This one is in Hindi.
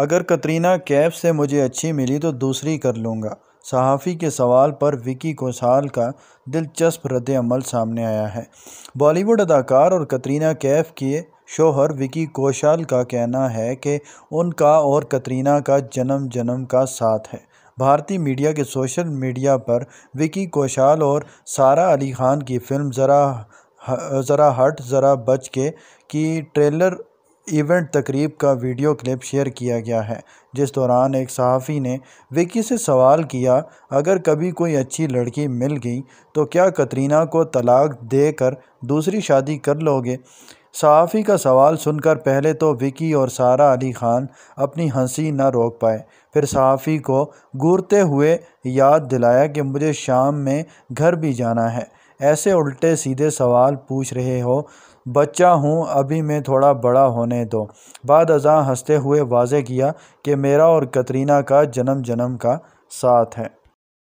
अगर कतरीना कैफ से मुझे अच्छी मिली तो दूसरी कर लूँगा सहाफ़ी के सवाल पर विकी कोसाल का दिलचस्प रद्दमल सामने आया है बॉलीवुड अदाकार और कतरीना कैफ के शोहर विकी कोशाल का कहना है कि उनका और कतरीना का जन्म जन्म का साथ है भारतीय मीडिया के सोशल मीडिया पर विकी कोशाल और सारा अली खान की फ़िल्म ज़रा ज़रा हट ज़रा बच के की ट्रेलर इवेंट तकरीब का वीडियो क्लिप शेयर किया गया है जिस दौरान एक सहाफ़ी ने विकी से सवाल किया अगर कभी कोई अच्छी लड़की मिल गई तो क्या कतरीना को तलाक देकर दूसरी शादी कर लोगे सहाफ़ी का सवाल सुनकर पहले तो विकी और सारा अली ख़ान अपनी हंसी न रोक पाए फिर सहाफ़ी को घूरते हुए याद दिलाया कि मुझे शाम में घर भी जाना है ऐसे उल्टे सीधे सवाल पूछ रहे हो बच्चा हूँ अभी मैं थोड़ा बड़ा होने दो बाद अजा हंसते हुए वाजे किया कि मेरा और कतरीना का जन्म जन्म का साथ है